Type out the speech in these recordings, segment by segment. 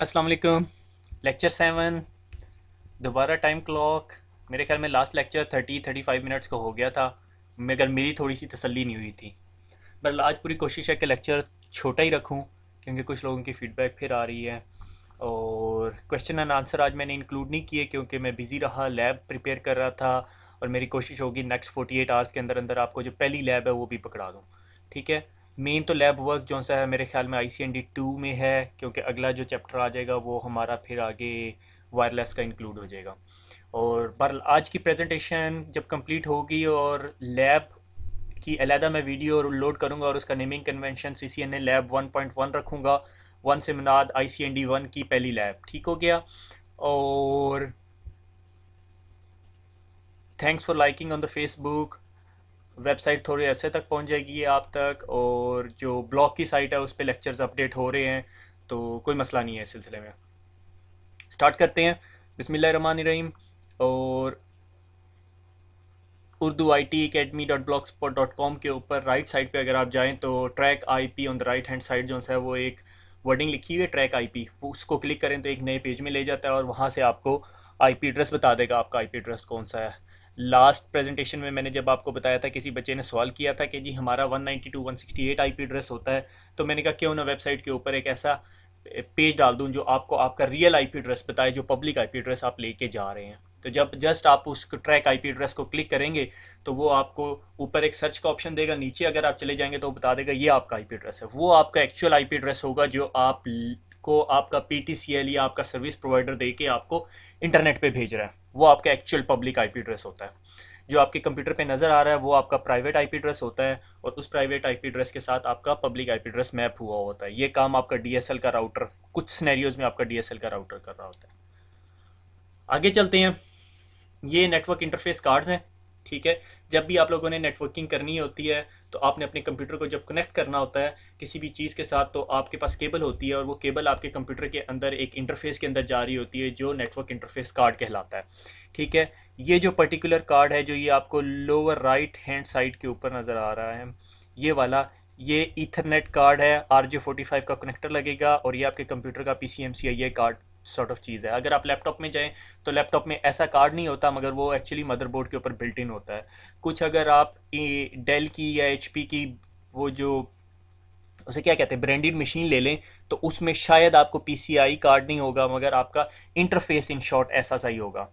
असलकम lecture seven दोबारा time clock मेरे ख्याल में last lecture thirty thirty five minutes का हो गया था मगर मेरी थोड़ी सी तसल्ली नहीं हुई थी पर आज पूरी कोशिश है कि लेक्चर छोटा ही रखूं क्योंकि कुछ लोगों की फ़ीडबैक फिर आ रही है और क्वेश्चन एंड आंसर आज मैंने इंक्लूड नहीं किए क्योंकि मैं बिज़ी रहा लैब प्रिपेयर कर रहा था और मेरी कोशिश होगी नेक्स्ट फोर्टी एट आवर्स के अंदर अंदर आपको जो पहली लैब है वो भी पकड़ा दूँ ठीक है मेन तो लैब वर्क जो सा है मेरे ख्याल में I C N D two में है क्योंकि अगला जो चैप्टर आ जाएगा वो हमारा फिर आगे वायरलेस का इंक्लूड हो जाएगा और पर आज की प्रेजेंटेशन जब कंप्लीट होगी और लैब की अलहदा मैं वीडियो लोड करूँगा और उसका naming convention C C N A lab one point one रखूँगा वन से मनाद I C N D one की पहली लैब ठीक हो गया और thanks for liking on the Facebook website थोड़े अरसे तक पहुँच जाएगी आप तक और और जो ब्लॉग की साइट है उस पर लेक्चर्स अपडेट हो रहे हैं तो कोई मसला नहीं है इस सिलसिले में स्टार्ट करते हैं रहीम और Urdu I T academy dot blogspot dot com के ऊपर राइट साइड पे अगर आप जाएं तो track I P on the right hand side जो है वो एक वर्डिंग लिखी हुई है ट्रैक आई पी उसको क्लिक करें तो एक नए पेज में ले जाता है और वहाँ से आपको आई पी एड्रेस बता देगा आपका आई पी एड्रेस कौन सा है लास्ट प्रेजेंटेशन में मैंने जब आपको बताया था किसी बच्चे ने सवाल किया था कि जी हमारा 192 168 आईपी एड्रेस होता है तो मैंने कहा क्यों ना वेबसाइट के ऊपर एक ऐसा पेज डाल दूं जो आपको आपका रियल आईपी एड्रेस बताए जो पब्लिक आईपी एड्रेस आप लेके जा रहे हैं तो जब जस्ट आप उस ट्रैक आईपी एड्रेस को क्लिक करेंगे तो वो आपको ऊपर एक सर्च का ऑप्शन देगा नीचे अगर आप चले जाएंगे तो वो बता देगा ये आपका आईपी एड्रेस है वो आपका एक्चुअल आईपी एड्रेस होगा जो आप को आपका पी या e, आपका सर्विस प्रोवाइडर दे के आपको इंटरनेट पे भेज रहा है वो आपका एक्चुअल पब्लिक आईपी एड्रेस होता है जो आपके कंप्यूटर पे नज़र आ रहा है वो आपका प्राइवेट आईपी एड्रेस होता है और उस प्राइवेट आईपी एड्रेस के साथ आपका पब्लिक आईपी एड्रेस मैप हुआ होता है ये काम आपका डीएसएल का राउटर कुछ स्नैरियोज में आपका डीएसएल का राउटर कर रहा होता है आगे चलते हैं ये नेटवर्क इंटरफेस कार्ड्स हैं ठीक है जब भी आप लोगों ने नेटवर्किंग करनी होती है तो आपने अपने कंप्यूटर को जब कनेक्ट करना होता है किसी भी चीज़ के साथ तो आपके पास केबल होती है और वो केबल आपके कंप्यूटर के अंदर एक इंटरफेस के अंदर जा रही होती है जो नेटवर्क इंटरफेस कार्ड कहलाता है ठीक है ये जो पर्टिकुलर कार्ड है जो ये आपको लोअर राइट हैंड साइड के ऊपर नज़र आ रहा है ये वाला ये ईथरनेट कार्ड है आर जे फोर्टी फाइव का कनेक्टर लगेगा और ये आपके कंप्यूटर का P C M C I A card sort of चीज़ है अगर आप लैपटॉप में जाएँ तो लैपटॉप में ऐसा कार्ड नहीं होता मगर वो एक्चुअली मदरबोर्ड के ऊपर बिल्ट इन होता है कुछ अगर आप डेल की या एच की वो जो उसे क्या कहते हैं ब्रांडेड मशीन ले लें तो उसमें शायद आपको पी कार्ड नहीं होगा मगर आपका इंटरफेस इन शॉर्ट ऐसा सही होगा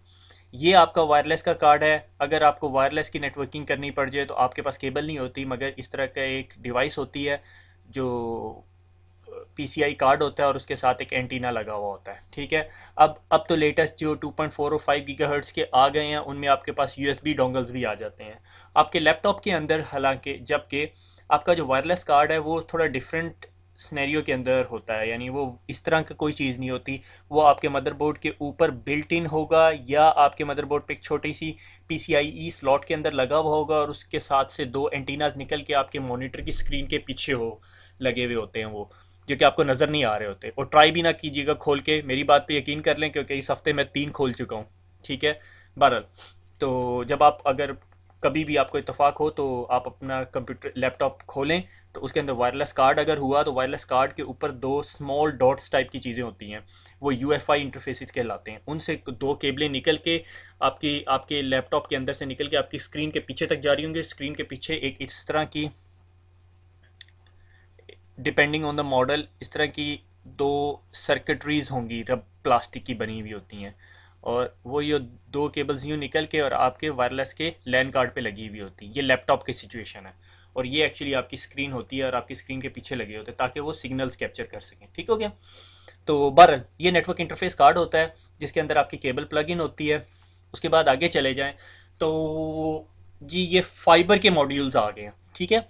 ये आपका वायरलेस का कार्ड है अगर आपको वायरलेस की नेटवर्किंग करनी पड़ जाए तो आपके पास केबल नहीं होती मगर इस तरह का एक डिवाइस होती है जो पीसीआई कार्ड होता है और उसके साथ एक एंटीना लगा हुआ होता है ठीक है अब अब तो लेटेस्ट जो 2.4 और 5 गीगाहर्ट्ज़ के आ गए हैं उनमें आपके पास यूएसबी डोंगल्स भी आ जाते हैं आपके लैपटॉप के अंदर हालांकि जबकि आपका जो वायरलेस कार्ड है वो थोड़ा डिफरेंट स्नैरियो के अंदर होता है यानी वो इस तरह की कोई चीज़ नहीं होती वो आपके मदरबोर्ड के ऊपर बिल्ट इन होगा या आपके मदरबोर्ड पे एक छोटी सी पी सी आई ई स्लॉट के अंदर लगा हुआ होगा और उसके साथ से दो एंटीनाज निकल के आपके मॉनिटर की स्क्रीन के पीछे हो लगे हुए होते हैं वो जो कि आपको नज़र नहीं आ रहे होते और ट्राई भी ना कीजिएगा खोल के मेरी बात पे यकीन कर लें क्योंकि इस हफ़्ते मैं तीन खोल चुका हूँ ठीक है बहरहाल तो जब आप अगर कभी भी आपको इतफाक़ हो तो आप अपना कंप्यूटर लैपटॉप खोलें तो उसके अंदर वायरलेस कार्ड अगर हुआ तो वायरलेस कार्ड के ऊपर दो स्मॉल डॉट्स टाइप की चीज़ें होती हैं वो यू एफ आई इंटरफेसिस कहलाते हैं उनसे दो केबलें निकल के आपकी आपके लैपटॉप के अंदर से निकल के आपकी स्क्रीन के पीछे तक जा रही होंगी स्क्रीन के पीछे एक इस तरह की डिपेंडिंग ऑन द मॉडल इस तरह की दो सर्किटरीज होंगी रब प्लास्टिक की बनी हुई होती हैं और वो ये दो केबल्स यूँ निकल के और आपके वायरलेस के लैंड कार्ड पे लगी हुई होती है ये लैपटॉप की सिचुएशन है और ये एक्चुअली आपकी स्क्रीन होती है और आपकी स्क्रीन के पीछे लगे होते हैं ताकि वो सिग्नल्स कैप्चर कर सकें ठीक हो गया तो बहरल ये नेटवर्क इंटरफेस कार्ड होता है जिसके अंदर आपकी केबल प्लग इन होती है उसके बाद आगे चले जाएँ तो जी ये फाइबर के मॉड्यूल्स आ गए हैं ठीक है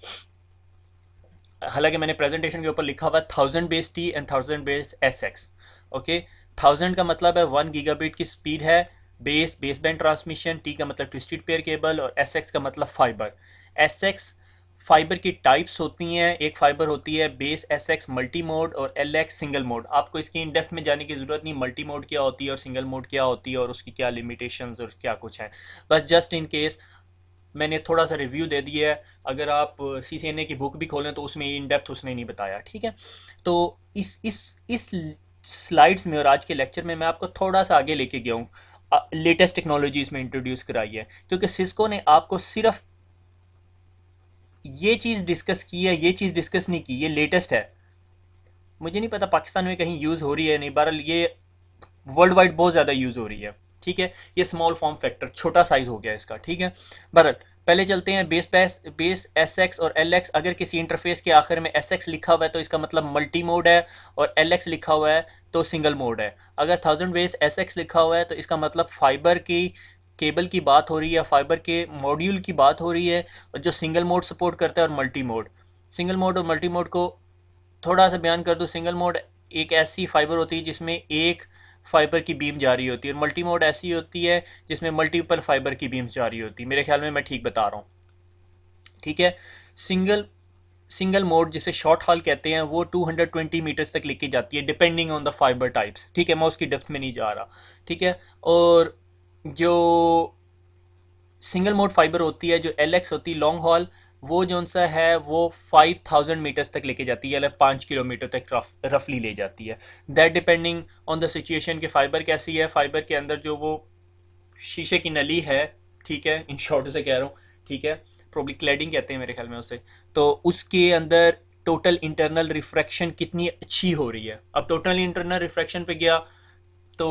हालांकि मैंने प्रेजेंटेशन के ऊपर लिखा हुआ है thousand base T and thousand base S X okay thousand का मतलब है वन गीगाबिट की स्पीड है base base band transmission T का मतलब ट्विस्टेड पेयर केबल और एस एक्स का मतलब फाइबर एस एक्स फाइबर की टाइप्स होती हैं एक फाइबर होती है base S X multi mode और एल एक्स सिंगल मोड आपको इसकी इन डेप्थ में जाने की ज़रूरत नहीं मल्टी मोड क्या होती है और सिंगल मोड क्या होती है और उसकी क्या लिमिटेशंस और क्या कुछ है बस जस्ट इन केस मैंने थोड़ा सा रिव्यू दे दिया है अगर आप सी सी एन ए की बुक भी खोलें तो उसमें इन डेप्थ उसने नहीं बताया ठीक है तो इस इस इस स्लाइड्स में और आज के लेक्चर में मैं आपको थोड़ा सा आगे लेके गया हूँ लेटेस्ट टेक्नोलॉजी इसमें इंट्रोड्यूस कराई है क्योंकि सिस्को ने आपको सिर्फ ये चीज़ डिस्कस की है ये चीज़ डिस्कस नहीं की ये लेटेस्ट है मुझे नहीं पता पाकिस्तान में कहीं यूज़ हो रही है नहीं बहरहाल ये वर्ल्ड वाइड बहुत ज़्यादा यूज़ हो रही है ठीक है ये स्मॉल फॉर्म फैक्टर छोटा साइज हो गया इसका ठीक है बरत पहले चलते हैं बेस पैस बेस एस एक्स और एल एक्स अगर किसी इंटरफेस के आखिर में एस एक्स लिखा हुआ है तो इसका मतलब मल्टी मोड है और एल एक्स लिखा हुआ है तो सिंगल मोड है अगर थाउजेंड बेस एस एक्स लिखा हुआ है तो इसका मतलब फाइबर की केबल की बात हो रही है फाइबर के मॉड्यूल की बात हो रही है और जो सिंगल मोड सपोर्ट करता है और मल्टी मोड सिंगल मोड और मल्टी मोड को थोड़ा सा बयान कर दूँ सिंगल मोड एक ऐसी फाइबर होती है जिसमें एक फाइबर की बीम जारी होती है और मल्टी मोड ऐसी होती है जिसमें मल्टीपल फाइबर की बीम्स जारी होती है मेरे ख्याल में मैं ठीक बता रहा हूँ ठीक है सिंगल सिंगल मोड जिसे शॉर्ट हॉल कहते हैं वो 220 मीटर्स तक लेके जाती है depending on the fibre types ठीक है मैं उसकी डेप्थ में नहीं जा रहा ठीक है और जो सिंगल मोड फाइबर होती है जो एल एक्स होती है लॉन्ग हॉल वो जौन सा है वो 5000 मीटर्स तक लेके जाती है मतलब पाँच किलोमीटर तक रफ रफली ले जाती है that depending on the situation के फाइबर कैसी है फाइबर के अंदर जो वो शीशे की नली है ठीक है इन शॉर्ट से कह रहा हूँ ठीक है प्रॉब्ली क्लैडिंग कहते हैं मेरे ख्याल में उसे तो उसके अंदर टोटल इंटरनल रिफ्रैक्शन कितनी अच्छी हो रही है अब टोटल इंटरनल रिफ्रैक्शन पे गया तो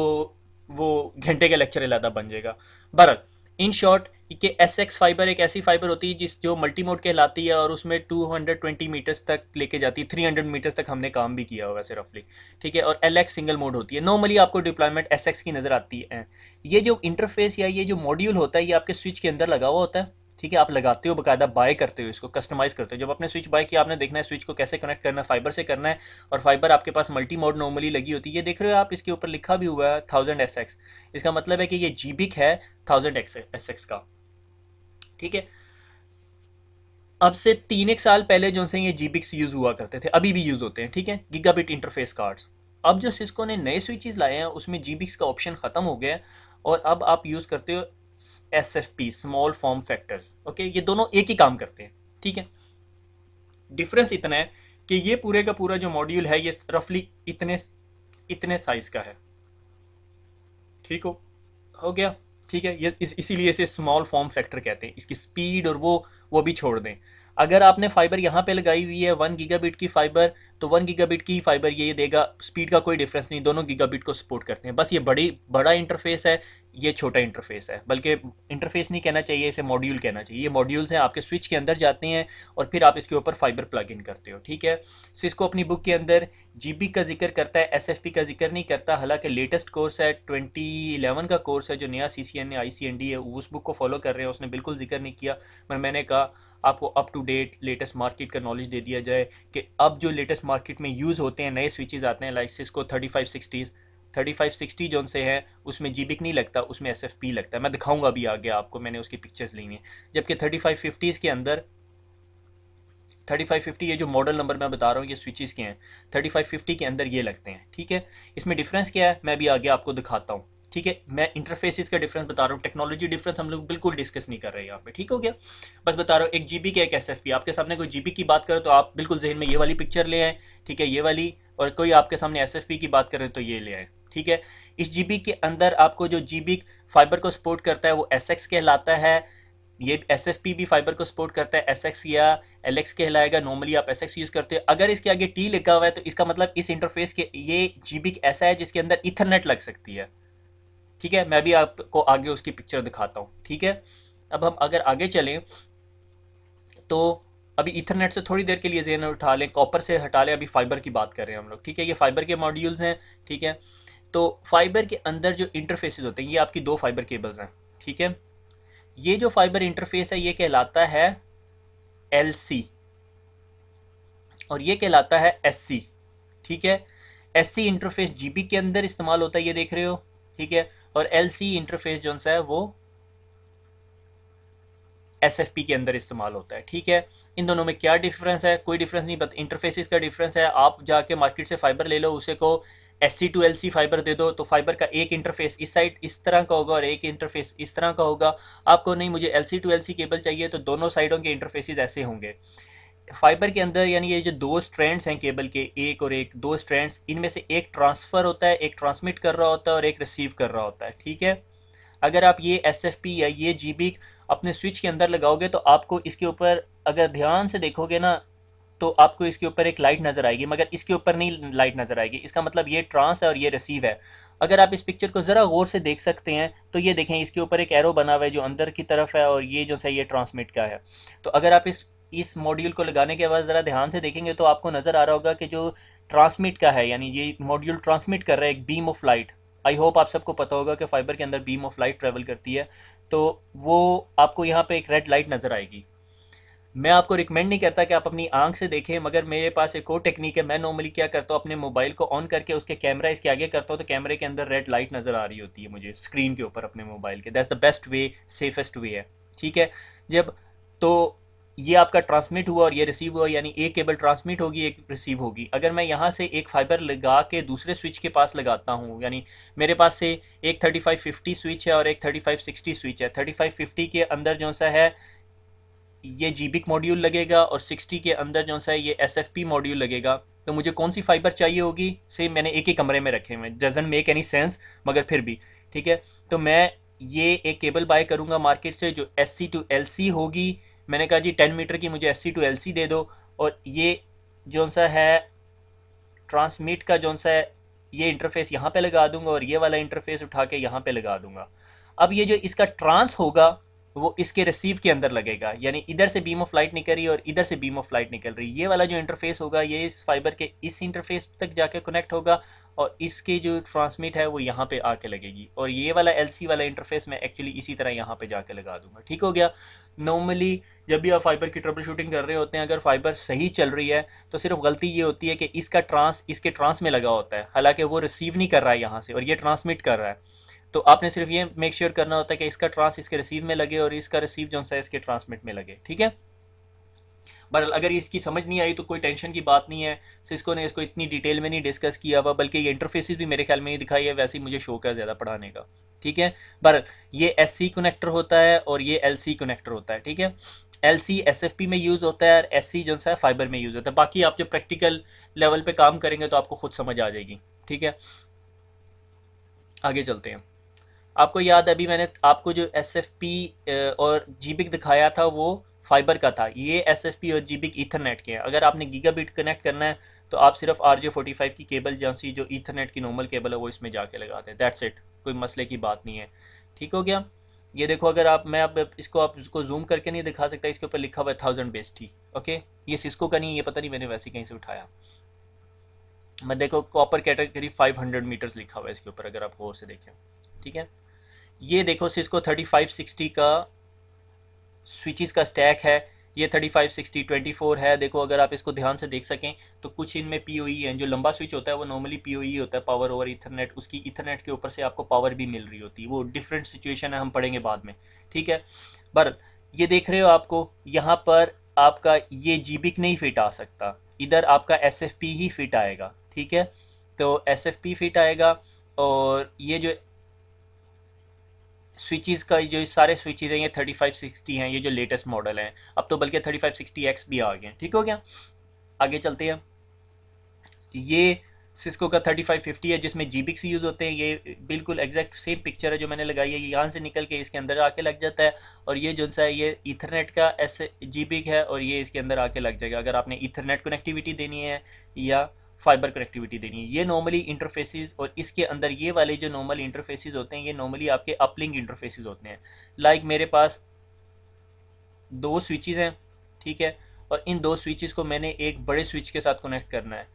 वो घंटे का लेक्चर इलादा बन जाएगा बहरहाल इन शॉर्ट कि एस एक्स फाइबर एक ऐसी फाइबर होती है जिस जो मल्टी मोड कहलाती है और उसमें 220 मीटर्स तक लेके जाती है 300 मीटर्स तक हमने काम भी किया होगा वैसे रफली ठीक है और एल एक्स सिंगल मोड होती है नॉर्मली आपको डिप्लॉयमेंट एस एक्स की नज़र आती है ये जो इंटरफेस या ये जो मॉड्यूल होता है ये आपके स्विच के अंदर लगा हुआ होता है ठीक है आप लगाते हो बाकायदा बाय करते हो इसको कस्टमाइज करते हो जब आपने स्विच बाय किया आपने देखना है स्विच को कैसे कनेक्ट करना है फाइबर से करना है और फाइबर आपके पास मल्टी मोड नॉर्मली लगी होती है ये देख रहे हो आप इसके ऊपर लिखा भी हुआ है थाउजेंड एस इसका मतलब है कि ये जी है थाउजेंड एक्स का ठीक है अब से तीन एक साल पहले जो से ये जीबिक्स यूज़ हुआ करते थे अभी भी यूज़ होते हैं ठीक है गीगाबिट इंटरफेस कार्ड्स अब जो सिस्को ने नए स्विचेस लाए हैं उसमें जीबिक्स का ऑप्शन ख़त्म हो गया और अब आप यूज़ करते हो S F P small form factors okay ये दोनों एक ही काम करते हैं ठीक है डिफरेंस इतना है कि ये पूरे का पूरा जो मॉड्यूल है ये रफली इतने इतने साइज़ का है ठीक हो हो गया ठीक है ये इस, इसीलिए इसे स्मॉल फॉर्म फैक्टर कहते हैं इसकी स्पीड और वो वो भी छोड़ दें अगर आपने फाइबर यहाँ पे लगाई हुई है वन गीगाबिट की फाइबर तो वन गीगाबिट की फाइबर ये देगा स्पीड का कोई डिफरेंस नहीं दोनों गीगाबिट को सपोर्ट करते हैं बस ये बड़ी बड़ा इंटरफेस है ये छोटा इंटरफेस है बल्कि इंटरफेस नहीं कहना चाहिए इसे मॉड्यूल कहना चाहिए ये मॉड्यूल्स हैं आपके स्विच के अंदर जाते हैं और फिर आप इसके ऊपर फाइबर प्लग इन करते हो ठीक है सिस्को अपनी बुक के अंदर जीबी का जिक्र करता है एसएफपी का जिक्र नहीं करता हालांकि लेटेस्ट कोर्स है ट्वेंटी का कोर्स है जो नया C C N I C N D है उस बुक को फॉलो कर रहे हैं उसने बिल्कुल जिक्र नहीं किया पर मैंने कहा आपको up to date latest market का नॉलेज दे दिया जाए कि अब जो लेटेस्ट मार्केट में यूज़ होते हैं नए स्विचेज आते हैं like Cisco thirty five sixties thirty five sixty जो उनसे है उसमें जीबिक नहीं लगता उसमें एस एफ पी लगता है मैं दिखाऊंगा अभी आगे आपको मैंने उसकी पिक्चर्स ली हुई हैं जबकि थर्टी फाइव फिफ्टीज़ के अंदर थर्टी फाइव फिफ्टी ये जो मॉडल नंबर मैं बता रहा हूँ ये स्विचेज़ के हैं थर्टी फाइव फिफ्टी के अंदर ये लगते हैं ठीक है इसमें डिफरेंस क्या है मैं भी आगे आपको दिखाता हूँ ठीक है मैं इंटरफेसिस का डिफरेंस बता रहा हूँ टेक्नोलॉजी डिफरेंस हम लोग बिल्कुल डिस्कस नहीं कर रहे यहाँ पे ठीक हो गया बस बता रहा हूँ एक जीबी का एक एसएफपी आपके सामने कोई जीबी की बात करो तो आप बिल्कुल जहन में ये वाली पिक्चर ले आए ठीक है ये वाली और कोई आपके सामने एस की बात करें तो ये ले आए ठीक है इस जी के अंदर आपको जो जी फाइबर को सपोर्ट करता है वो एस एक्स कहलाता है ये एस एफ पी भी फाइबर को सपोर्ट करता है एस एक्स या एल एक्स कहलाएगा नॉर्मली आप एस एक्स यूज़ करते हो अगर इसके आगे टी लिखा हुआ है तो इसका मतलब इस इंटरफेस के ये जी ऐसा है जिसके अंदर इथरनेट लग सकती है ठीक है मैं भी आपको आगे उसकी पिक्चर दिखाता हूँ ठीक है अब हम अगर आगे चलें तो अभी इथरनेट से थोड़ी देर के लिए जेन उठा लें कॉपर से हटा लें अभी फाइबर की बात कर रहे हैं हम लोग ठीक है ये फाइबर के मॉड्यूल्स हैं ठीक है तो फाइबर के अंदर जो इंटरफेसेस होते हैं ये आपकी दो फाइबर केबल्स हैं ठीक है ये जो फाइबर इंटरफेस है ये कहलाता है एल और ये कहलाता है एस ठीक है एस इंटरफेस जी के अंदर इस्तेमाल होता है ये देख रहे हो ठीक है और एल सी इंटरफेस जो सा है वो एस एफ पी के अंदर इस्तेमाल होता है ठीक है इन दोनों में क्या डिफरेंस है कोई डिफरेंस नहीं पता इंटरफेसिस का डिफरेंस है आप जाके मार्केट से फाइबर ले लो उसे को S C to L C fibre दे दो तो फाइबर का एक इंटरफेस इस साइड इस तरह का होगा और एक इंटरफेस इस तरह का होगा आपको नहीं मुझे L C to L C cable चाहिए तो दोनों साइडों के इंटरफेसिस ऐसे होंगे फाइबर के अंदर यानी ये जो दो स्ट्रैंड्स हैं केबल के एक और एक दो स्ट्रैंड्स इनमें से एक ट्रांसफ़र होता है एक ट्रांसमिट कर रहा होता है और एक रिसीव कर रहा होता है ठीक है अगर आप ये एस या ये जी अपने स्विच के अंदर लगाओगे तो आपको इसके ऊपर अगर ध्यान से देखोगे ना तो आपको इसके ऊपर एक लाइट नज़र आएगी मगर इसके ऊपर नहीं लाइट नज़र आएगी इसका मतलब ये ट्रांस है और ये रिसीव है अगर आप इस पिक्चर को ज़रा गौर से देख सकते हैं तो ये देखें इसके ऊपर एक एरो बना हुआ है जो अंदर की तरफ है और ये जो है ये ट्रांसमिट का है तो अगर आप इस इस मॉड्यूल को लगाने के बाद ज़रा ध्यान से देखेंगे तो आपको नज़र आ रहा होगा कि जो ट्रांसमिट का है यानी ये मॉड्यूल ट्रांसमिट कर रहा है एक beam of light I hope आप सबको पता होगा कि फाइबर के अंदर बीम ऑफ लाइट ट्रेवल करती है तो वो आपको यहाँ पे एक रेड लाइट नज़र आएगी मैं आपको रिकमेंड नहीं करता कि आप अपनी आंख से देखें मगर मेरे पास एक और टेक्निक है मैं नॉर्मली क्या करता हूँ अपने मोबाइल को ऑन करके उसके कैमरा इसके आगे करता हूँ तो कैमरे के अंदर रेड लाइट नज़र आ रही होती है मुझे स्क्रीन के ऊपर अपने मोबाइल के that's the best way safest way है ठीक है जब तो ये आपका ट्रांसमिट हुआ और ये रिसीव हुआ यानी एक केबल ट्रांसमिट होगी एक रिसीव होगी अगर मैं यहाँ से एक फाइबर लगा के दूसरे स्विच के पास लगाता हूँ यानी मेरे पास से एक 3550 स्विच है और एक 3560 स्विच है 3550 के अंदर जो सा है ये जीबिक मॉड्यूल लगेगा और 60 के अंदर जो सा है ये एस मॉड्यूल लगेगा तो मुझे कौन सी फाइबर चाहिए होगी से मैंने एक ही कमरे में रखे हुए डजेंट मेक एनी सेंस मगर फिर भी ठीक है तो मैं ये एक केबल बाय करूँगा मार्केट से जो एस टू एल होगी मैंने कहा जी टेन मीटर की मुझे S C to L C दे दो और ये जो सा है ट्रांसमीट का जो सा है ये इंटरफेस यहाँ पे लगा दूंगा और ये वाला इंटरफेस उठा के यहाँ पे लगा दूंगा अब ये जो इसका ट्रांस होगा वो इसके रिसीव के अंदर लगेगा यानी इधर से बीम ऑफ लाइट निकल रही और इधर से बीम ऑफ लाइट निकल रही ये वाला जो इंटरफेस होगा ये इस फाइबर के इस इंटरफेस तक जाके कनेक्ट होगा और इसके जो ट्रांसमिट है वो यहाँ पे आके लगेगी और ये वाला एल वाला इंटरफेस मैं एक्चुअली इसी तरह यहाँ पे जाके लगा दूंगा ठीक हो गया नॉर्मली जब भी आप फाइबर की ट्रबल शूटिंग कर रहे होते हैं अगर फाइबर सही चल रही है तो सिर्फ गलती ये होती है कि इसका ट्रांस इसके ट्रांस में लगा होता है हालांकि वो रिसीव नहीं कर रहा है यहाँ से और ये ट्रांसमिट कर रहा है तो आपने सिर्फ ये मेक श्योर sure करना होता है कि इसका ट्रांस इसके रिसीव में लगे और इसका रिसीव जो है इसके ट्रांसमिट में लगे ठीक है बहरहाल अगर इसकी समझ नहीं आई तो कोई टेंशन की बात नहीं है सिस्को ने इसको इतनी डिटेल में नहीं डिस्कस किया हुआ बल्कि ये इंटरफेसिस भी मेरे ख्याल में ही दिखाई है वैसे ही मुझे शौक है ज़्यादा पढ़ाने का ठीक है बर ये एस सी कनेक्टर होता है और ये एल सी कनेक्टर होता है ठीक है L C S F P में यूज़ होता है और एस सी जो है फाइबर में यूज़ होता है बाकी आप जब प्रैक्टिकल लेवल पर काम करेंगे तो आपको खुद समझ आ जाएगी ठीक है आगे चलते हैं आपको याद अभी मैंने आपको जो एस एफ पी और जीबिक दिखाया था वो फाइबर का था ये एस एफ पी और जी बिक ईथरनेट के हैं अगर आपने गीगाबिट कनेक्ट करना है तो आप सिर्फ आर जे फोर्टी फाइव की केबल जैसी जो ईथरनेट की नॉर्मल केबल है वो इसमें जाके लगा दें दैट्स इट कोई मसले की बात नहीं है ठीक हो गया ये देखो अगर आप मैं अब इसको आप इसको जूम करके नहीं दिखा सकता इसके ऊपर लिखा हुआ है थाउजेंड बेस टी ओके ये सिस्को का नहीं ये पता नहीं मैंने वैसे कहीं से उठाया मैं देखो copper category five hundred metres लिखा हुआ है इसके ऊपर अगर आप गौर से देखें ठीक है ये देखो सिस्को थर्टी फाइव सिक्सटी का स्विचेस का स्टैक है ये सिक्सटी ट्वेंटी 24 है देखो अगर आप इसको ध्यान से देख सकें तो कुछ इनमें पी ओ ई है जो लंबा स्विच होता है वो नॉर्मली पी ओ ई होता है पावर ओवर इथरनेट उसकी इथरनेट के ऊपर से आपको पावर भी मिल रही होती है वो डिफरेंट सिचुएशन है हम पढ़ेंगे बाद में ठीक है बर ये देख रहे हो आपको यहाँ पर आपका ये जीबिक नहीं फिट आ सकता इधर आपका एस ही फिट आएगा ठीक है तो एस फिट आएगा और ये जो स्विचेस का जो सारे स्विचेस हैं ये 3560 हैं ये जो लेटेस्ट मॉडल हैं अब तो बल्कि 3560X भी आ गए हैं ठीक हो गया आगे चलते हैं ये सिस्को का 3550 है जिसमें जी यूज़ होते हैं ये बिल्कुल एग्जैक्ट सेम पिक्चर है जो मैंने लगाई है ये यहाँ से निकल के इसके अंदर आके लग जाता है और ये जो सा है ये इथरनेट का एस जी है और ये इसके अंदर आके लग जाएगा अगर आपने इथरनेट कनेक्टिविटी देनी है या फाइबर कनेक्टिविटी देनी है ये नॉर्मली इंटरफेसिस और इसके अंदर ये वाले जो नॉर्मल इंटरफेसिस होते हैं ये नॉर्मली आपके अपलिंग इंटरफेसिस होते हैं लाइक like मेरे पास दो स्विचेस हैं ठीक है और इन दो स्विचेस को मैंने एक बड़े स्विच के साथ कनेक्ट करना है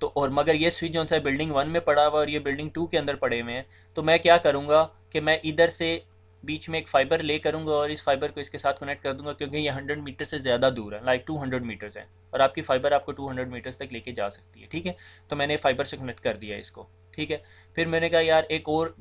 तो और मगर ये स्विच जो सा बिल्डिंग वन में पड़ा हुआ और ये बिल्डिंग टू के अंदर पड़े हुए हैं तो मैं क्या करूँगा कि मैं इधर से बीच में एक फाइबर ले करूँगा और इस फाइबर को इसके साथ कनेक्ट कर दूंगा क्योंकि ये हंड्रेड मीटर से ज़्यादा दूर है लाइक टू हंड्रेड मीटर्स है और आपकी फाइबर आपको टू हंड्रेड मीटर्स तक लेके जा सकती है ठीक है तो मैंने फाइबर से कनेक्ट कर दिया इसको ठीक है फिर मैंने कहा यार एक और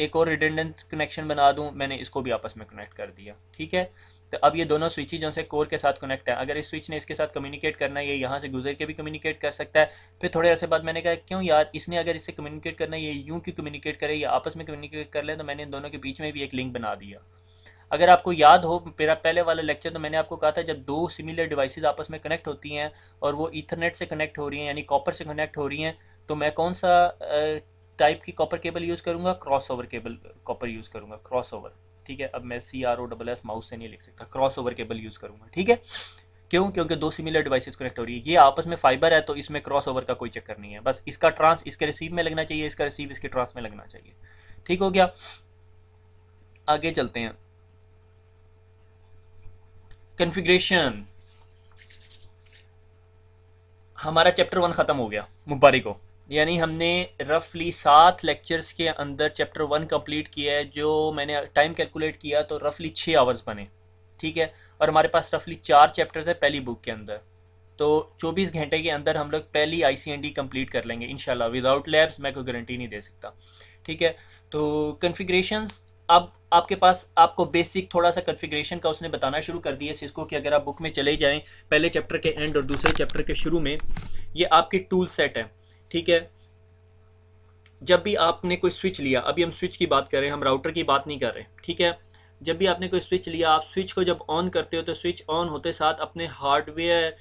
एक और रिडेंडेंस कनेक्शन बना दूँ मैंने इसको भी आपस में कनेक्ट कर दिया ठीक है तो अब ये दोनों स्विच ही जो है कोर के साथ कनेक्ट है अगर इस स्विच ने इसके साथ कम्युनिकेट करना है ये यहाँ से गुजर के भी कम्युनिकेट कर सकता है फिर थोड़े अरसे बाद मैंने कहा क्यों यार इसने अगर इससे कम्युनिकेट करना है ये यूँ क्यों कम्युनिकेट करे या आपस में कम्युनिकेट कर ले तो मैंने इन दोनों के बीच में भी एक लिंक बना दिया अगर आपको याद हो मेरा पहले वाला लेक्चर तो मैंने आपको कहा था जब दो सिमिलर डिवाइस आपस में कनेक्ट होती हैं और वो इथरनेट से कनेक्ट हो रही हैं यानी कॉपर से कनेक्ट हो रही हैं तो मैं कौन सा टाइप की कॉपर केबल यूज़ करूँगा cross over cable copper use करूँगा क्रॉस ओवर ठीक है अब मैं C R O double S mouse से नहीं लिख सकता क्रॉस ओवर केबल यूज़ करूँगा ठीक है क्यों क्योंकि दो सिमिलर डिवाइसेस कनेक्ट हो रही है ये आपस में फाइबर है तो इसमें क्रॉस ओवर का कोई चक्कर नहीं है बस इसका ट्रांस इसके रिसीव में लगना चाहिए इसका रिसीव इसके ट्रांस में लगना चाहिए ठीक हो गया आगे चलते हैं कन्फिग्रेशन हमारा चैप्टर वन ख़त्म हो गया मुबारक हो यानी हमने रफली सात लेक्चर्स के अंदर चैप्टर वन कंप्लीट किया है जो मैंने टाइम कैलकुलेट किया तो रफली छः आवर्स बने ठीक है और हमारे पास रफली चार चैप्टर्स हैं पहली बुक के अंदर तो चौबीस घंटे के अंदर हम लोग पहली I C N D complete कर लेंगे इन विदाउट लैब्स मैं कोई गारंटी नहीं दे सकता ठीक है तो कन्फिग्रेशंस अब आपके पास आपको बेसिक थोड़ा सा कन्फिग्रेशन का उसने बताना शुरू कर दिया सिस्को कि अगर आप बुक में चले जाएँ पहले चैप्टर के एंड और दूसरे चैप्टर के शुरू में ये आपके टूल सेट है ठीक है जब भी आपने कोई स्विच लिया अभी हम स्विच की बात कर रहे हैं हम राउटर की बात नहीं कर रहे ठीक है जब भी आपने कोई स्विच लिया आप स्विच को जब ऑन करते हो तो स्विच ऑन होते साथ अपने हार्डवेयर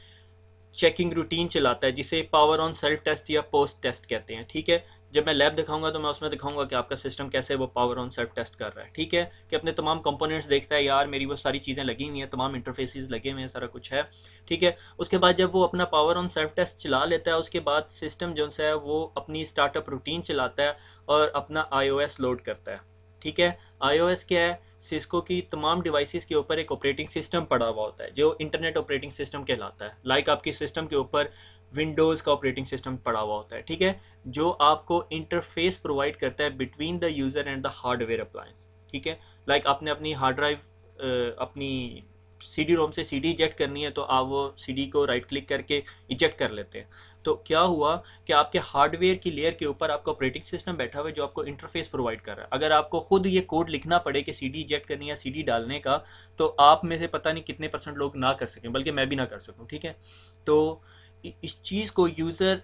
चेकिंग रूटीन चलाता है जिसे पावर ऑन सेल्फ टेस्ट या पोस्ट टेस्ट कहते हैं ठीक है जब मैं लैब दिखाऊंगा तो मैं उसमें दिखाऊंगा कि आपका सिस्टम कैसे वो पावर ऑन सेल्फ टेस्ट कर रहा है ठीक है कि अपने तमाम कंपोनेंट्स देखता है यार मेरी वो सारी चीज़ें लगी हुई हैं तमाम इंटरफेसिस लगे हुए हैं सारा कुछ है ठीक है उसके बाद जब वो अपना पावर ऑन सेल्फ टेस्ट चला लेता है उसके बाद सिस्टम जो है वो अपनी स्टार्टअप रूटीन चलाता है और अपना आई लोड करता है ठीक है आई क्या है सिस्को की तमाम डिवाइसेस के ऊपर एक ऑपरेटिंग सिस्टम पड़ा हुआ होता है जो इंटरनेट ऑपरेटिंग सिस्टम कहलाता है लाइक like आपकी सिस्टम के ऊपर विंडोज़ का ऑपरेटिंग सिस्टम पड़ा हुआ होता है ठीक है जो आपको इंटरफेस प्रोवाइड करता है between the user and the hardware appliance ठीक है लाइक like आपने अपनी हार्ड ड्राइव अपनी सी डी रोम से सी डी इजेक्ट करनी है तो आप वो सी डी को राइट क्लिक करके इजेक्ट कर लेते हैं तो क्या हुआ कि आपके हार्डवेयर की लेयर के ऊपर आपका ऑपरेटिंग सिस्टम बैठा हुआ है जो आपको इंटरफेस प्रोवाइड कर रहा है अगर आपको खुद ये कोड लिखना पड़े कि सी डी इजेक्ट करनी है सी डी डालने का तो आप में से पता नहीं कितने परसेंट लोग ना कर सकें बल्कि मैं भी ना कर सकूँ ठीक है तो इस चीज़ को यूज़र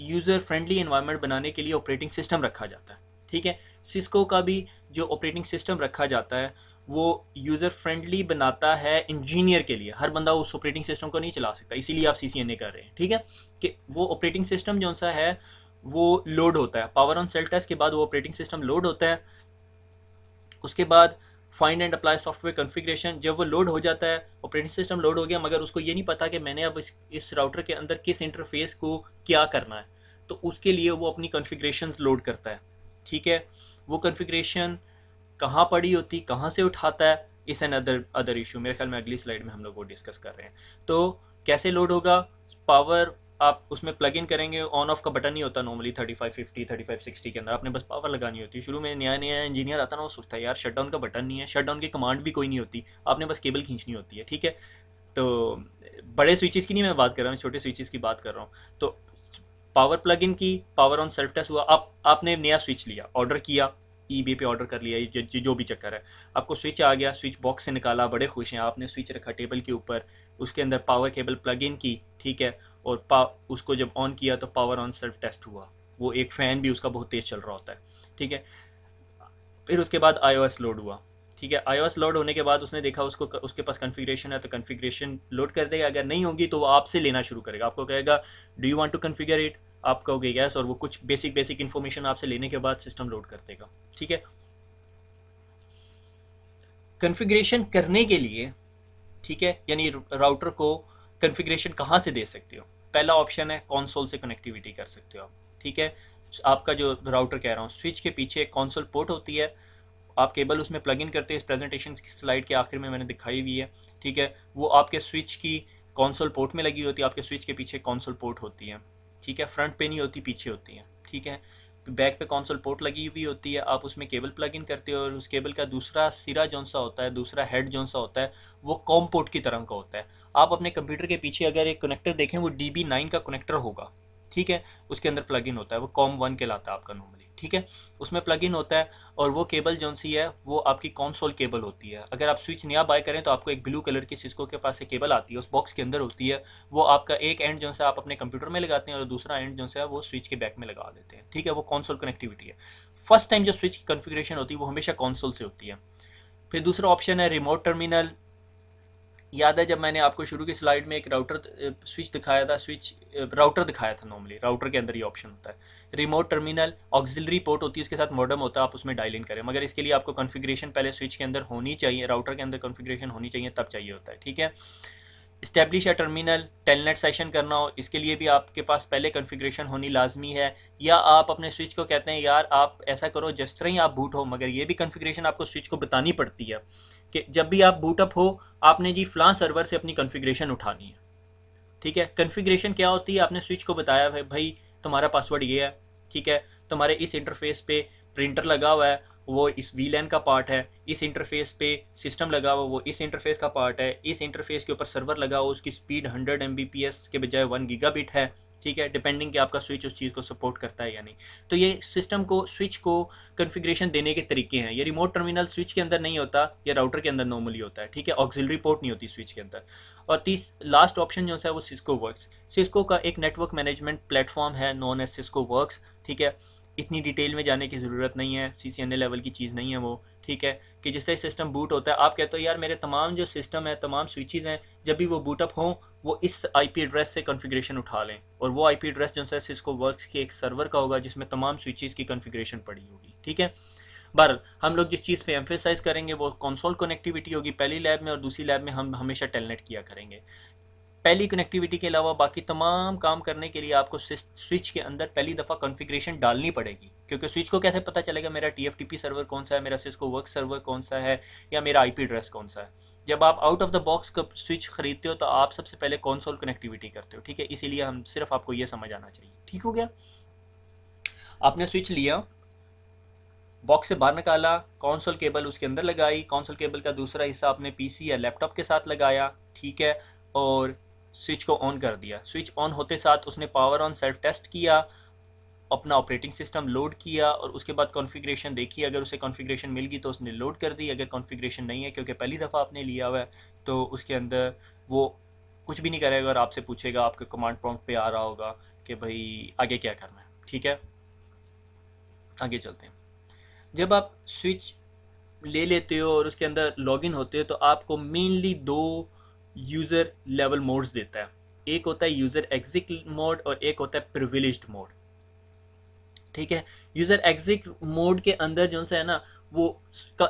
यूज़र फ्रेंडली इन्वायरमेंट बनाने के लिए ऑपरेटिंग सिस्टम रखा जाता है ठीक है सिस्को का भी जो ऑपरेटिंग सिस्टम रखा जाता है वो यूज़र फ्रेंडली बनाता है इंजीनियर के लिए हर बंदा उस ऑपरेटिंग सिस्टम को नहीं चला सकता इसीलिए आप सी सी एन ए कर रहे हैं ठीक है कि वो ऑपरेटिंग सिस्टम जो सा है वो लोड होता है पावर ऑन सेल टेस्ट के बाद वो ऑपरेटिंग सिस्टम लोड होता है उसके बाद find and apply software configuration जब वो लोड हो जाता है ऑपरेटिंग सिस्टम लोड हो गया मगर उसको ये नहीं पता कि मैंने अब इस इस राउटर के अंदर किस इंटरफेस को क्या करना है तो उसके लिए वो अपनी कॉन्फ़िगरेशन लोड करता है ठीक है वो कॉन्फ़िगरेशन कहाँ पड़ी होती कहाँ से उठाता है इस एन अदर अदर इशू मेरे ख्याल में अगली स्लाइड में हम लोग वो डिस्कस कर रहे हैं तो कैसे लोड होगा पावर आप उसमें प्लग इन करेंगे ऑन ऑफ का बटन नहीं होता normally thirty five fifty thirty five sixty के अंदर आपने बस पावर लगानी होती है शुरू में नया नया इंजीनियर आता ना वो सोचता है यार शट डाउन का बटन नहीं है शट डाउन की कमांड भी कोई नहीं होती आपने बस केबल खींचनी होती है ठीक है तो बड़े स्विचेस की नहीं मैं बात कर रहा हूँ छोटे स्विचेस की बात कर रहा हूँ तो पावर प्लग इन की पावर ऑन सेल्फ टेस्ट हुआ आप आपने नया स्विच लिया ऑर्डर किया ई बे पे ऑर्डर कर लिया जो, जो भी चक्कर है आपको स्विच आ गया स्विच बॉक्स से निकाला बड़े खुश हैं आपने स्विच रखा टेबल के ऊपर उसके अंदर पावर केबल प्लग इन की ठीक है और उसको जब ऑन किया तो पावर ऑन सेल्फ टेस्ट हुआ वो एक फ़ैन भी उसका बहुत तेज़ चल रहा होता है ठीक है फिर उसके बाद एस लोड हुआ ठीक है एस लोड होने के बाद उसने देखा उसको उसके पास कन्फिग्रेशन है तो कन्फिग्रेशन लोड कर देगा अगर नहीं होगी तो वो आपसे लेना शुरू करेगा आपको कहेगा do you want to configure it आप कहोगे गैस और वो कुछ बेसिक बेसिक इन्फॉर्मेशन आपसे लेने के बाद सिस्टम लोड कर देगा ठीक है कन्फिग्रेशन करने के लिए ठीक है यानी राउटर को कन्फिग्रेशन कहाँ से दे सकते हो पहला ऑप्शन है कॉन्सोल से कनेक्टिविटी कर सकते हो आप ठीक है आपका जो राउटर कह रहा हूँ स्विच के पीछे एक कॉन्सोल पोर्ट होती है आप केबल उसमें प्लग इन करते हैं इस प्रेजेंटेशन की स्लाइड के आखिर में मैंने दिखाई हुई है ठीक है वो आपके स्विच की कॉन्सोल पोर्ट में लगी होती है आपके स्विच के पीछे कॉन्सोल पोर्ट होती है ठीक है फ्रंट पे नहीं होती पीछे होती है ठीक है बैक पे कंसोल पोर्ट लगी हुई होती है आप उसमें केबल प्लग इन करते हो और उस केबल का दूसरा सिरा जौन सा होता है दूसरा हेड जौन सा होता है वो कॉम पोर्ट की तरह का होता है आप अपने कंप्यूटर के पीछे अगर एक कनेक्टर देखें वो डी बी नाइन का कनेक्टर होगा ठीक है उसके अंदर प्लग इन होता है वो कॉम वन के लाता है आपका नोम ठीक है उसमें प्लग इन होता है और वो केबल जो सी है वो आपकी कॉन्सोल केबल होती है अगर आप स्विच नया बाय करें तो आपको एक ब्लू कलर की सिस्को के पास से केबल आती है उस बॉक्स के अंदर होती है वो आपका एक एंड जो है आप अपने कंप्यूटर में लगाते हैं और दूसरा एंड जो है वो स्विच के बैक में लगा देते हैं ठीक है वो कॉन्सोल कनेक्टिविटी है फर्स्ट टाइम जो स्विच की कन्फिग्रेशन होती है वो हमेशा कॉन्सोल से होती है फिर दूसरा ऑप्शन है रिमोट टर्मिनल याद है जब मैंने आपको शुरू की स्लाइड में एक राउटर स्विच दिखाया था स्विच राउटर दिखाया था नॉर्मली राउटर के अंदर ये ऑप्शन होता है रिमोट टर्मिनल ऑक्सिलरी पोर्ट होती है इसके साथ मॉडर्म होता है आप उसमें डायल इन करें मगर इसके लिए आपको कॉन्फ़िगरेशन पहले स्विच के अंदर होनी चाहिए राउटर के अंदर कॉन्फ़िगरेशन होनी चाहिए तब चाहिए होता है ठीक है इस्टेब्लिश या टर्मिनल टेलनेट सेशन करना हो इसके लिए भी आपके पास पहले कॉन्फ़िगरेशन होनी लाजमी है या आप अपने स्विच को कहते हैं यार आप ऐसा करो जिस तरह ही आप बूट हो मगर ये भी कॉन्फ़िगरेशन आपको स्विच को बतानी पड़ती है कि जब भी आप बूट अप हो आपने जी फ़लाँ सर्वर से अपनी कॉन्फ़िगरेशन उठानी है ठीक है कन्फिग्रेशन क्या होती है आपने स्विच को बताया भाई तुम्हारा पासवर्ड ये है ठीक है तुम्हारे इस इंटरफेस पे प्रिंटर लगा हुआ है वो इस वी लैन का पार्ट है इस इंटरफेस पे सिस्टम लगा हुआ वो इस इंटरफेस का पार्ट है इस इंटरफेस के ऊपर सर्वर लगा हुआ उसकी स्पीड 100 एम के बजाय 1 गीगा है ठीक है डिपेंडिंग कि आपका स्विच उस चीज़ को सपोर्ट करता है या नहीं तो ये सिस्टम को स्विच को कन्फिग्रेशन देने के तरीके हैं ये रिमोट टर्मिनल स्विच के अंदर नहीं होता या राउटर के अंदर नॉर्मली होता है ठीक है ऑक्सिलरी पोर्ट नहीं होती स्विच के अंदर और तीस लास्ट ऑप्शन जो है वो सिस्को वर्क्स सिस्को का एक नेटवर्क मैनेजमेंट प्लेटफॉर्म है नॉन एस सिस्को वर्क ठीक है इतनी डिटेल में जाने की ज़रूरत नहीं है सी सी एन ए लेवल की चीज़ नहीं है वो ठीक है कि जिस तरह सिस्टम बूट होता है आप कहते हो यार मेरे तमाम जो सिस्टम है तमाम स्विचेज़ हैं जब भी वो बूटअप हों वो इस आईपी एड्रेस से कॉन्फ़िगरेशन उठा लें और वो आईपी एड्रेस जो है सिस्को वर्क्स के एक सर्वर का होगा जिसमें तमाम स्विचेज़ की कॉन्फ़िगरेशन पड़ी होगी ठीक है बहर हम लोग जिस चीज़ पे एम्फेसाइज करेंगे वो कंसोल कनेक्टिविटी होगी पहली लैब में और दूसरी लैब में हम हमेशा टेलनेट किया करेंगे पहली कनेक्टिविटी के अलावा बाकी तमाम काम करने के लिए आपको स्विच के अंदर पहली दफ़ा कॉन्फ़िगरेशन डालनी पड़ेगी क्योंकि स्विच को कैसे पता चलेगा मेरा टी सर्वर कौन सा है मेरा सिस्को वर्क सर्वर कौन सा है या मेरा आई एड्रेस कौन सा है जब आप आउट ऑफ द बॉक्स का स्विच खरीदते हो तो आप सबसे पहले कौनसोल कनेक्टिविटी करते हो ठीक है इसीलिए हम सिर्फ आपको ये समझ आना चाहिए ठीक हो गया आपने स्विच लिया बॉक्स से बाहर निकाला कौनसोल केबल उसके अंदर लगाई कौनसोल केबल का दूसरा हिस्सा आपने पीसी या लैपटॉप के साथ लगाया ठीक है और स्विच को ऑन कर दिया स्विच ऑन होते साथ उसने पावर ऑन सेल्फ टेस्ट किया अपना ऑपरेटिंग सिस्टम लोड किया और उसके बाद कॉन्फ़िगरेशन देखी अगर उसे कॉन्फ़िगरेशन मिल गई तो उसने लोड कर दी अगर कॉन्फ़िगरेशन नहीं है क्योंकि पहली दफ़ा आपने लिया हुआ है तो उसके अंदर वो कुछ भी नहीं करेगा और आपसे पूछेगा आपके कमांड प्रॉम्प्ट पे आ रहा होगा कि भाई आगे क्या करना है ठीक है आगे चलते हैं जब आप स्विच ले लेते हो और उसके अंदर इन होते हो तो आपको मेनली दो यूज़र लेवल मोड्स देता है एक होता है यूज़र एग्जिक मोड और एक होता है प्रिविलेज मोड ठीक है यूज़र एग्जिक मोड के अंदर जो है ना वो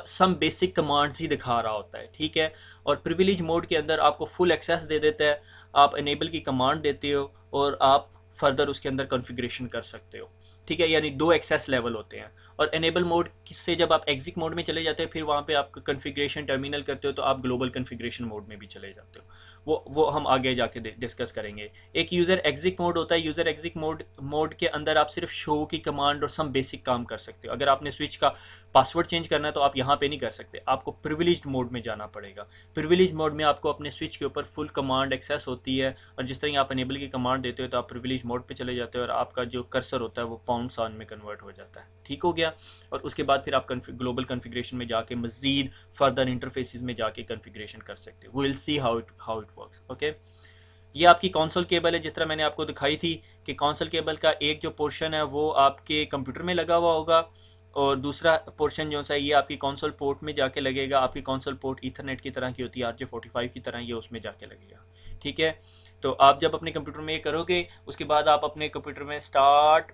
सम बेसिक कमांड्स ही दिखा रहा होता है ठीक है और प्रिविलेज मोड के अंदर आपको फुल एक्सेस दे देता है आप इनेबल की कमांड देते हो और आप फर्दर उसके अंदर कॉन्फ़िगरेशन कर सकते हो ठीक है यानी दो एक्सेस लेवल होते हैं और एनेबल मोड से जब आप एग्जिट मोड में चले जाते हैं फिर वहाँ पे आप कन्फिग्रेशन टर्मिनल करते हो तो आप ग्लोबल कन्फिग्रेशन मोड में भी चले जाते हो वो वो हम आगे जाके डिस्कस करेंगे एक यूज़र एग्जिट मोड होता है यूज़र एग्जिट मोड मोड के अंदर आप सिर्फ शो की कमांड और सम बेसिक काम कर सकते हो अगर आपने स्विच का पासवर्ड चेंज करना है तो आप यहाँ पे नहीं कर सकते आपको प्रिविलेज मोड में जाना पड़ेगा प्रिविलेज मोड में आपको अपने स्विच के ऊपर फुल कमांड एक्सेस होती है और जिस तरह आप अनेबल की कमांड देते हो तो आप प्रिविलेज मोड पर चले जाते हो और आपका जो कर्सर होता है वो पाउंड सान में कन्वर्ट हो जाता है ठीक हो गया और उसके बाद फिर आप ग्लोबल कन्फिग्रेशन में जाके मज़ीद फर्दर इंटरफेसिस में जाके कन्फिग्रेशन कर सकते हो will see how how it work okay ये आपकी कौनसल केबल है जिस तरह मैंने आपको दिखाई थी कि कौनसल केबल का एक जो पोर्शन है वो आपके कंप्यूटर में लगा हुआ होगा और दूसरा पोर्शन जो सा ये आपकी कौनसल पोर्ट में जाके लगेगा आपकी कौनसल पोर्ट इथरनेट की तरह की होती है आर जे फोर्टी फाइव की तरह ये उसमें जाके लगेगा ठीक है तो आप जब अपने कंप्यूटर में ये करोगे उसके बाद आप अपने कंप्यूटर में स्टार्ट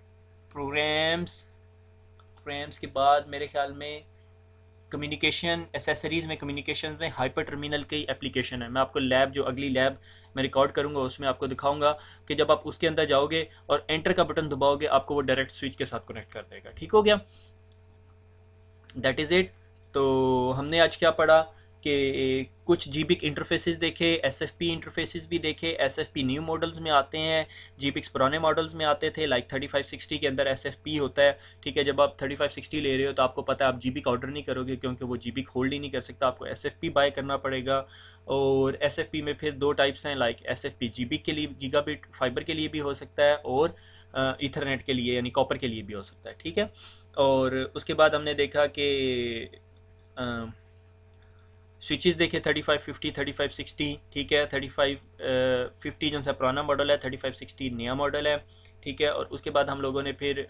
प्रोग्राम्स प्रोग्राम्स के बाद मेरे ख्याल में कम्युनिकेशन एसेसरीज़ में कम्युनिकेशन में हाइपर टर्मिनल की एप्लीकेशन है मैं आपको लैब जो अगली लैब मैं रिकॉर्ड करूंगा उसमें आपको दिखाऊंगा कि जब आप उसके अंदर जाओगे और एंटर का बटन दबाओगे आपको वो डायरेक्ट स्विच के साथ कनेक्ट कर देगा ठीक हो गया दैट इज़ इट तो हमने आज क्या पढ़ा के कुछ जीबिक इंटरफेसेस देखे एस एफ पी इंटरफेसेस भी देखे S F P new models में आते हैं जीबिक्स पुराने मॉडल्स में आते थे लाइक थर्टी फाइव सिक्सटी के अंदर एस एफ पी होता है ठीक है जब आप थर्टी फाइव सिक्सटी ले रहे हो तो आपको पता है आप जीबिक ऑर्डर नहीं करोगे क्योंकि वो जीबिक होल्ड ही नहीं कर सकता आपको एस एफ पी बाय करना पड़ेगा और एस एफ पी में फिर दो टाइप्स हैं लाइक एस एफ पी के लिए गीगा फाइबर के लिए भी हो सकता है और इथरनेट के लिए यानी कॉपर के लिए भी हो सकता है ठीक है और उसके बाद हमने देखा कि स्विचेस देखिए thirty five fifty thirty five sixty ठीक है थर्टी फाइव फिफ्टी जो सा पुराना मॉडल है थर्टी फाइव सिक्सटी नया मॉडल है ठीक है और उसके बाद हम लोगों ने फिर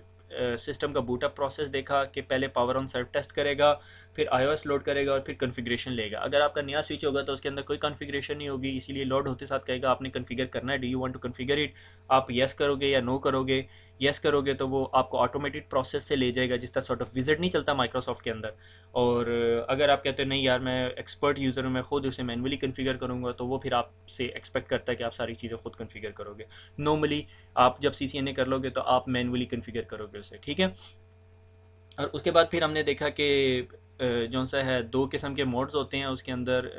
सिस्टम uh, का बूटअप प्रोसेस देखा कि पहले पावर ऑन सर्व टेस्ट करेगा फिर iOS लोड करेगा और फिर कन्फिग्रेशन लेगा अगर आपका नया स्विच होगा तो उसके अंदर कोई कन्फिग्रेशन नहीं होगी इसीलिए लोड होते साथ कहेगा आपने कन्फिगर करना है do you want to configure it आप येस करोगे या नो करोगे येस करोगे तो वो आपको ऑटोमेटिक प्रोसेस से ले जाएगा जिस तरह सॉर्ट ऑफ विजिट नहीं चलता माइक्रोसॉफ्ट के अंदर और अगर आप कहते हो नहीं यार मैं एक्सपर्ट यूज़र हूँ मैं खुद उसे मैनुअली कन्फिगर करूँगा तो वो फिर आपसे एक्सपेक्ट करता है कि आप सारी चीज़ें खुद कन्फिगर करोगे नॉर्मली आप जब सी कर लोगे तो आप मैनुअली कन्फिगर करोगे उसे ठीक है और उसके बाद फिर हमने देखा कि जो सा है दो किस्म के मोड्स होते हैं उसके अंदर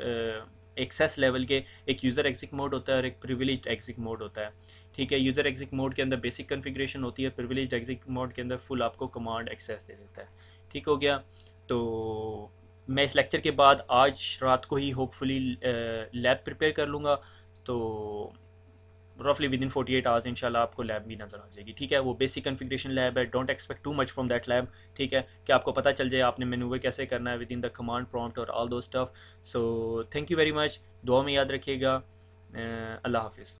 एक्सेस लेवल के एक यूज़र एग्जिट मोड होता है और एक प्रिविलेज एग्जिट मोड होता है ठीक है यूज़र एग्जिट मोड के अंदर बेसिक कन्फिग्रेशन होती है प्रिविलेज एग्जिक मोड के अंदर फुल आपको कमांड एक्सेस दे देता है ठीक हो गया तो मैं इस लेक्चर के बाद आज रात को ही होपफुली लैब प्रिपेयर कर लूँगा तो रफली within forty eight hours इनशाला आपको लैब भी नज़र आ जाएगी ठीक है वो बेसिक कन्फिग्रेशन लैब है don't expect too much from that lab ठीक है कि आपको पता चल जाए आपने मेनूवे कैसे करना है with in the command prompt और ऑल दो stuff so thank you very much दुआ में याद रखिएगा अल्लाह हाफिज़